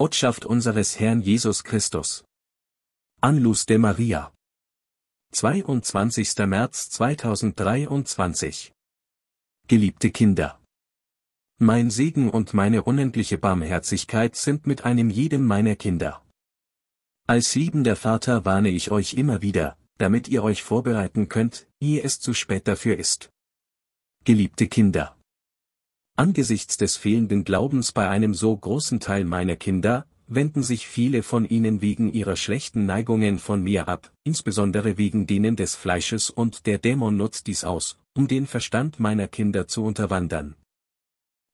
Ortschaft unseres Herrn Jesus Christus. Anlus de Maria. 22. März 2023. Geliebte Kinder. Mein Segen und meine unendliche Barmherzigkeit sind mit einem jedem meiner Kinder. Als liebender Vater warne ich euch immer wieder, damit ihr euch vorbereiten könnt, ehe es zu spät dafür ist. Geliebte Kinder. Angesichts des fehlenden Glaubens bei einem so großen Teil meiner Kinder, wenden sich viele von ihnen wegen ihrer schlechten Neigungen von mir ab, insbesondere wegen denen des Fleisches und der Dämon nutzt dies aus, um den Verstand meiner Kinder zu unterwandern.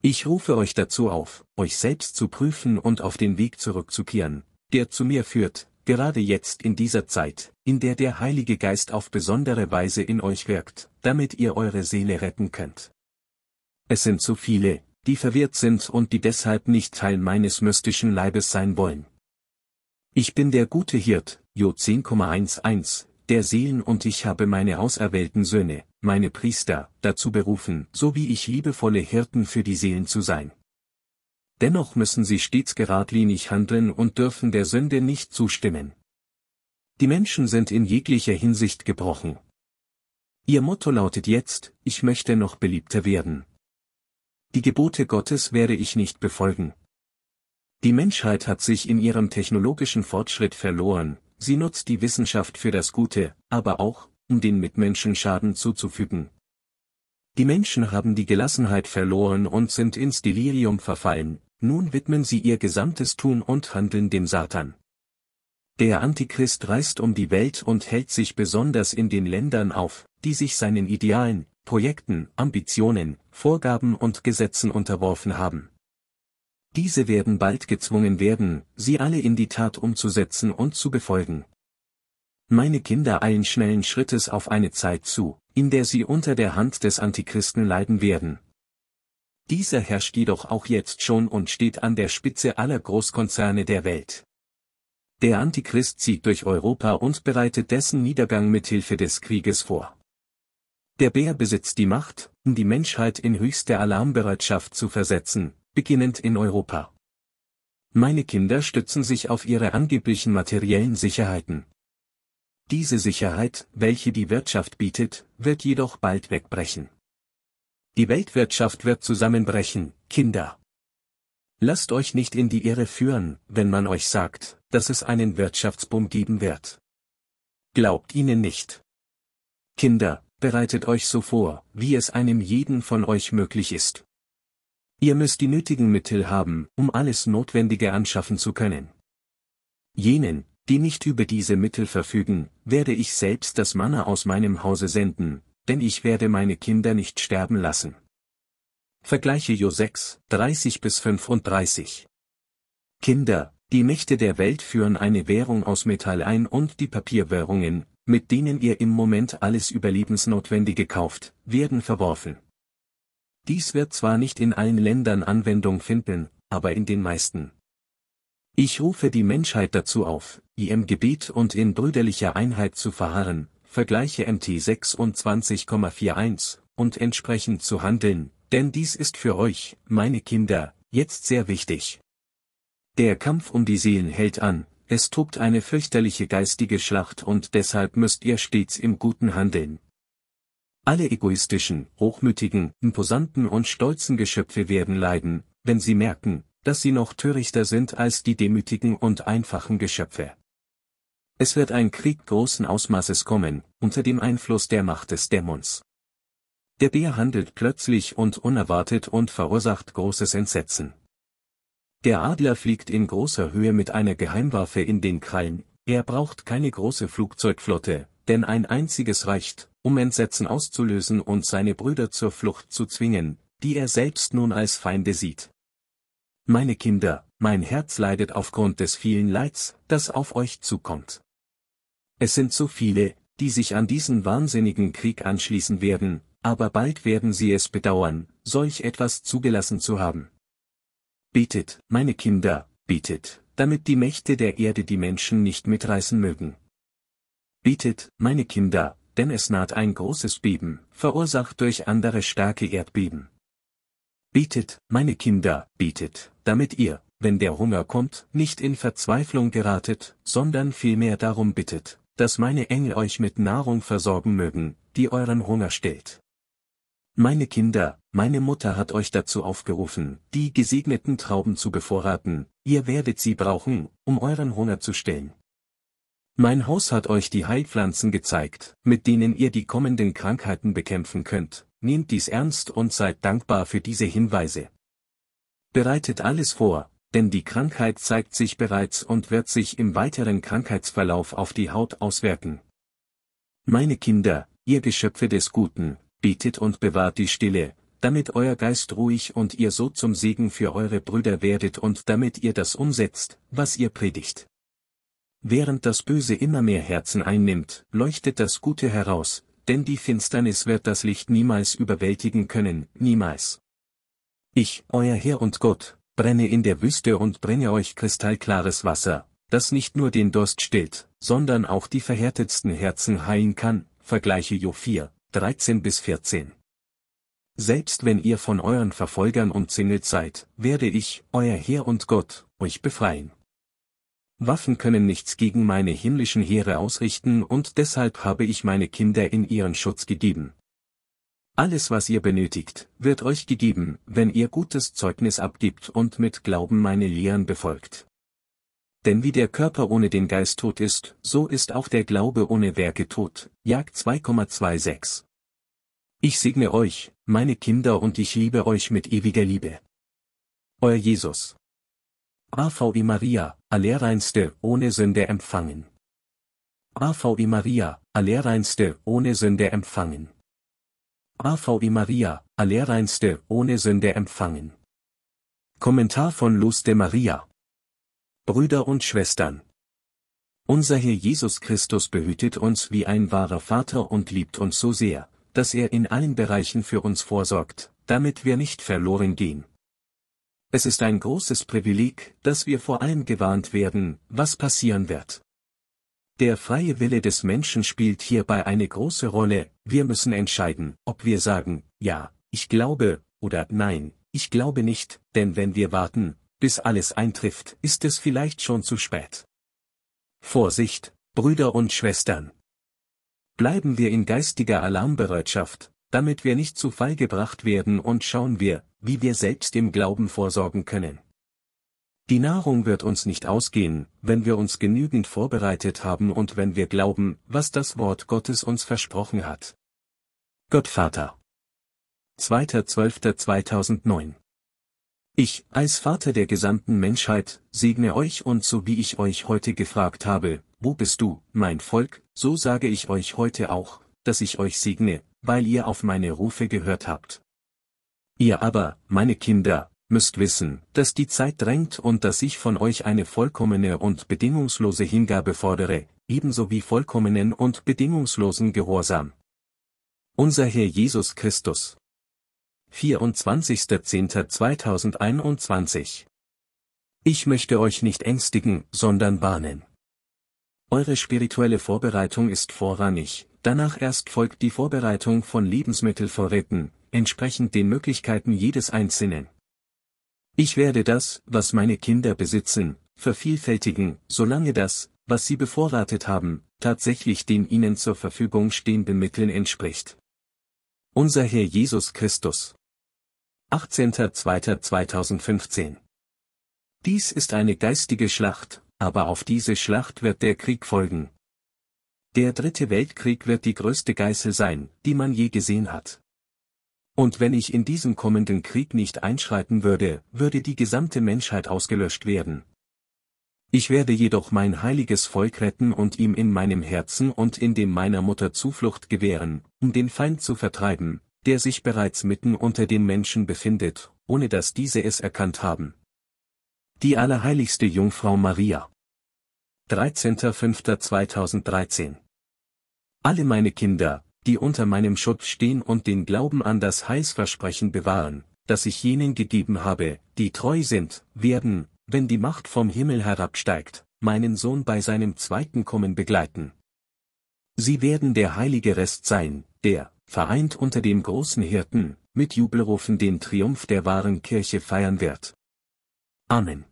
Ich rufe euch dazu auf, euch selbst zu prüfen und auf den Weg zurückzukehren, der zu mir führt, gerade jetzt in dieser Zeit, in der der Heilige Geist auf besondere Weise in euch wirkt, damit ihr eure Seele retten könnt. Es sind zu viele, die verwirrt sind und die deshalb nicht Teil meines mystischen Leibes sein wollen. Ich bin der gute Hirt, Jo 10,11, der Seelen und ich habe meine auserwählten Söhne, meine Priester, dazu berufen, so wie ich liebevolle Hirten für die Seelen zu sein. Dennoch müssen sie stets geradlinig handeln und dürfen der Sünde nicht zustimmen. Die Menschen sind in jeglicher Hinsicht gebrochen. Ihr Motto lautet jetzt, ich möchte noch beliebter werden, die Gebote Gottes werde ich nicht befolgen. Die Menschheit hat sich in ihrem technologischen Fortschritt verloren, sie nutzt die Wissenschaft für das Gute, aber auch, um den Mitmenschen Schaden zuzufügen. Die Menschen haben die Gelassenheit verloren und sind ins Delirium verfallen, nun widmen sie ihr gesamtes Tun und Handeln dem Satan. Der Antichrist reist um die Welt und hält sich besonders in den Ländern auf, die sich seinen Idealen, Projekten, Ambitionen, Vorgaben und Gesetzen unterworfen haben. Diese werden bald gezwungen werden, sie alle in die Tat umzusetzen und zu befolgen. Meine Kinder eilen schnellen Schrittes auf eine Zeit zu, in der sie unter der Hand des Antichristen leiden werden. Dieser herrscht jedoch auch jetzt schon und steht an der Spitze aller Großkonzerne der Welt. Der Antichrist zieht durch Europa und bereitet dessen Niedergang mithilfe des Krieges vor. Der Bär besitzt die Macht, um die Menschheit in höchste Alarmbereitschaft zu versetzen, beginnend in Europa. Meine Kinder stützen sich auf ihre angeblichen materiellen Sicherheiten. Diese Sicherheit, welche die Wirtschaft bietet, wird jedoch bald wegbrechen. Die Weltwirtschaft wird zusammenbrechen, Kinder. Lasst euch nicht in die Irre führen, wenn man euch sagt, dass es einen Wirtschaftsboom geben wird. Glaubt ihnen nicht. Kinder, bereitet euch so vor, wie es einem jeden von euch möglich ist. Ihr müsst die nötigen Mittel haben, um alles Notwendige anschaffen zu können. Jenen, die nicht über diese Mittel verfügen, werde ich selbst das Manna aus meinem Hause senden, denn ich werde meine Kinder nicht sterben lassen. Vergleiche Jo 6, 30 bis 35. Kinder, die Mächte der Welt führen eine Währung aus Metall ein und die Papierwährungen, mit denen ihr im Moment alles Überlebensnotwendige kauft, werden verworfen. Dies wird zwar nicht in allen Ländern Anwendung finden, aber in den meisten. Ich rufe die Menschheit dazu auf, im Gebet und in brüderlicher Einheit zu verharren, vergleiche MT 26,41, und entsprechend zu handeln, denn dies ist für euch, meine Kinder, jetzt sehr wichtig. Der Kampf um die Seelen hält an, es tobt eine fürchterliche geistige Schlacht und deshalb müsst ihr stets im Guten handeln. Alle egoistischen, hochmütigen, imposanten und stolzen Geschöpfe werden leiden, wenn sie merken, dass sie noch törichter sind als die demütigen und einfachen Geschöpfe. Es wird ein Krieg großen Ausmaßes kommen, unter dem Einfluss der Macht des Dämons. Der Bär handelt plötzlich und unerwartet und verursacht großes Entsetzen. Der Adler fliegt in großer Höhe mit einer Geheimwaffe in den Krallen, er braucht keine große Flugzeugflotte, denn ein einziges reicht, um Entsetzen auszulösen und seine Brüder zur Flucht zu zwingen, die er selbst nun als Feinde sieht. Meine Kinder, mein Herz leidet aufgrund des vielen Leids, das auf euch zukommt. Es sind so viele, die sich an diesen wahnsinnigen Krieg anschließen werden, aber bald werden sie es bedauern, solch etwas zugelassen zu haben. Bietet, meine Kinder, bietet, damit die Mächte der Erde die Menschen nicht mitreißen mögen. Bietet, meine Kinder, denn es naht ein großes Beben, verursacht durch andere starke Erdbeben. Bietet, meine Kinder, bietet, damit ihr, wenn der Hunger kommt, nicht in Verzweiflung geratet, sondern vielmehr darum bittet, dass meine Engel euch mit Nahrung versorgen mögen, die euren Hunger stillt. Meine Kinder, meine Mutter hat euch dazu aufgerufen, die gesegneten Trauben zu bevorraten, ihr werdet sie brauchen, um euren Hunger zu stillen. Mein Haus hat euch die Heilpflanzen gezeigt, mit denen ihr die kommenden Krankheiten bekämpfen könnt, nehmt dies ernst und seid dankbar für diese Hinweise. Bereitet alles vor, denn die Krankheit zeigt sich bereits und wird sich im weiteren Krankheitsverlauf auf die Haut auswirken. Meine Kinder, ihr Geschöpfe des Guten, bietet und bewahrt die Stille, damit euer Geist ruhig und ihr so zum Segen für eure Brüder werdet und damit ihr das umsetzt, was ihr predigt. Während das Böse immer mehr Herzen einnimmt, leuchtet das Gute heraus, denn die Finsternis wird das Licht niemals überwältigen können, niemals. Ich, euer Herr und Gott, brenne in der Wüste und bringe euch kristallklares Wasser, das nicht nur den Durst stillt, sondern auch die verhärtetsten Herzen heilen kann, vergleiche Jo 4, 13 bis 14. Selbst wenn ihr von euren Verfolgern umzingelt seid, werde ich, euer Herr und Gott, euch befreien. Waffen können nichts gegen meine himmlischen Heere ausrichten und deshalb habe ich meine Kinder in ihren Schutz gegeben. Alles, was ihr benötigt, wird euch gegeben, wenn ihr gutes Zeugnis abgibt und mit Glauben meine Lehren befolgt. Denn wie der Körper ohne den Geist tot ist, so ist auch der Glaube ohne Werke tot. Jagd 2,26. Ich segne euch, meine Kinder und ich liebe euch mit ewiger Liebe. Euer Jesus. AVI Maria, Allerreinste, ohne Sünde empfangen. AVI Maria, Allerreinste, ohne Sünde empfangen. AVI Maria, Allerreinste, ohne Sünde empfangen. Kommentar von Luz de Maria Brüder und Schwestern. Unser Herr Jesus Christus behütet uns wie ein wahrer Vater und liebt uns so sehr, dass er in allen Bereichen für uns vorsorgt, damit wir nicht verloren gehen. Es ist ein großes Privileg, dass wir vor allem gewarnt werden, was passieren wird. Der freie Wille des Menschen spielt hierbei eine große Rolle, wir müssen entscheiden, ob wir sagen, ja, ich glaube, oder nein, ich glaube nicht, denn wenn wir warten, bis alles eintrifft, ist es vielleicht schon zu spät. Vorsicht, Brüder und Schwestern. Bleiben wir in geistiger Alarmbereitschaft, damit wir nicht zu Fall gebracht werden und schauen wir, wie wir selbst im Glauben vorsorgen können. Die Nahrung wird uns nicht ausgehen, wenn wir uns genügend vorbereitet haben und wenn wir glauben, was das Wort Gottes uns versprochen hat. Gottvater. 2.12.2009 ich, als Vater der gesamten Menschheit, segne euch und so wie ich euch heute gefragt habe, wo bist du, mein Volk, so sage ich euch heute auch, dass ich euch segne, weil ihr auf meine Rufe gehört habt. Ihr aber, meine Kinder, müsst wissen, dass die Zeit drängt und dass ich von euch eine vollkommene und bedingungslose Hingabe fordere, ebenso wie vollkommenen und bedingungslosen Gehorsam. Unser Herr Jesus Christus, 24.10.2021. Ich möchte euch nicht ängstigen, sondern warnen. Eure spirituelle Vorbereitung ist vorrangig, danach erst folgt die Vorbereitung von Lebensmittelvorräten, entsprechend den Möglichkeiten jedes Einzelnen. Ich werde das, was meine Kinder besitzen, vervielfältigen, solange das, was sie bevorratet haben, tatsächlich den ihnen zur Verfügung stehenden Mitteln entspricht. Unser Herr Jesus Christus. 18.02.2015. Dies ist eine geistige Schlacht, aber auf diese Schlacht wird der Krieg folgen. Der dritte Weltkrieg wird die größte Geißel sein, die man je gesehen hat. Und wenn ich in diesem kommenden Krieg nicht einschreiten würde, würde die gesamte Menschheit ausgelöscht werden. Ich werde jedoch mein heiliges Volk retten und ihm in meinem Herzen und in dem meiner Mutter Zuflucht gewähren, um den Feind zu vertreiben, der sich bereits mitten unter den Menschen befindet, ohne dass diese es erkannt haben. Die allerheiligste Jungfrau Maria. 13.05.2013 Alle meine Kinder, die unter meinem Schutz stehen und den Glauben an das Heilsversprechen bewahren, das ich jenen gegeben habe, die treu sind, werden, wenn die Macht vom Himmel herabsteigt, meinen Sohn bei seinem zweiten Kommen begleiten. Sie werden der heilige Rest sein, der, vereint unter dem großen Hirten, mit Jubelrufen den Triumph der wahren Kirche feiern wird. Amen.